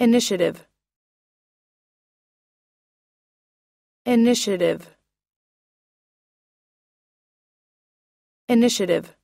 Initiative Initiative Initiative